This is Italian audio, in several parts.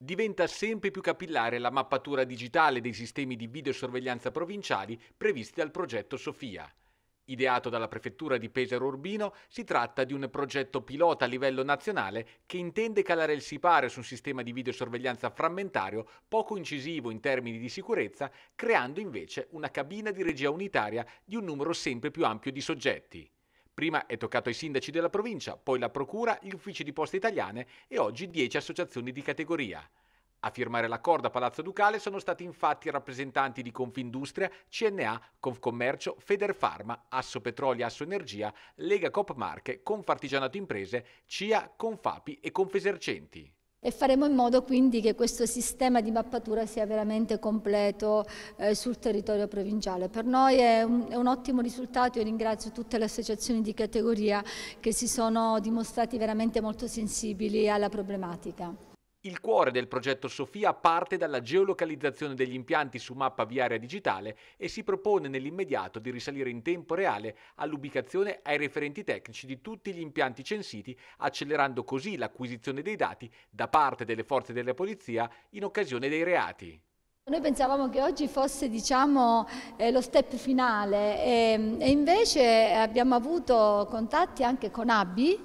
Diventa sempre più capillare la mappatura digitale dei sistemi di videosorveglianza provinciali previsti dal progetto Sofia. Ideato dalla prefettura di Pesaro Urbino, si tratta di un progetto pilota a livello nazionale che intende calare il sipario su un sistema di videosorveglianza frammentario poco incisivo in termini di sicurezza, creando invece una cabina di regia unitaria di un numero sempre più ampio di soggetti. Prima è toccato ai sindaci della provincia, poi la procura, gli uffici di poste italiane e oggi 10 associazioni di categoria. A firmare l'accordo a Palazzo Ducale sono stati infatti rappresentanti di Confindustria, CNA, Confcommercio, Federfarma, Asso Petrolio, Asso Energia, Lega Cop Marche, Confartigianato Imprese, CIA, Confapi e Confesercenti. E faremo in modo quindi che questo sistema di mappatura sia veramente completo eh, sul territorio provinciale. Per noi è un, è un, ottimo risultato, io ringrazio tutte le associazioni di categoria che si sono dimostrati veramente molto sensibili alla problematica. Il cuore del progetto Sofia parte dalla geolocalizzazione degli impianti su mappa viaria digitale e si propone nell'immediato di risalire in tempo reale all'ubicazione ai referenti tecnici di tutti gli impianti censiti, accelerando così l'acquisizione dei dati da parte delle forze della polizia in occasione dei reati. Noi pensavamo che oggi fosse diciamo, eh, lo step finale e, ehm, e, invece abbiamo avuto contatti anche con Abbi,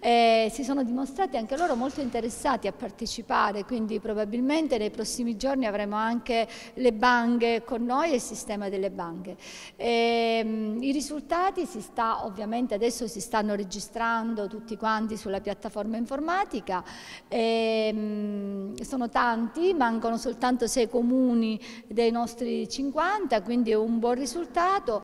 eh, si sono dimostrati anche loro molto interessati a partecipare, quindi probabilmente nei prossimi giorni avremo anche le banche con noi e il sistema delle banche. E, ehm, I risultati si sta, ovviamente adesso si stanno registrando tutti quanti sulla piattaforma informatica, e, ehm, sono tanti, mancano soltanto sei comuni comuni dei nostri 50, quindi è un buon risultato.